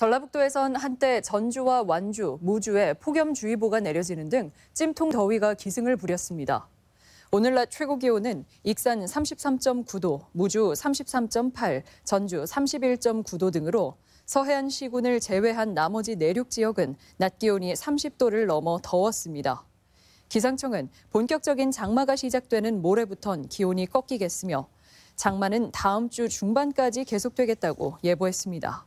전라북도에선 한때 전주와 완주, 무주에 폭염주의보가 내려지는 등 찜통 더위가 기승을 부렸습니다. 오늘 낮 최고 기온은 익산 33.9도, 무주 33.8, 전주 31.9도 등으로 서해안 시군을 제외한 나머지 내륙 지역은 낮 기온이 30도를 넘어 더웠습니다. 기상청은 본격적인 장마가 시작되는 모레부턴 기온이 꺾이겠으며 장마는 다음 주 중반까지 계속되겠다고 예보했습니다.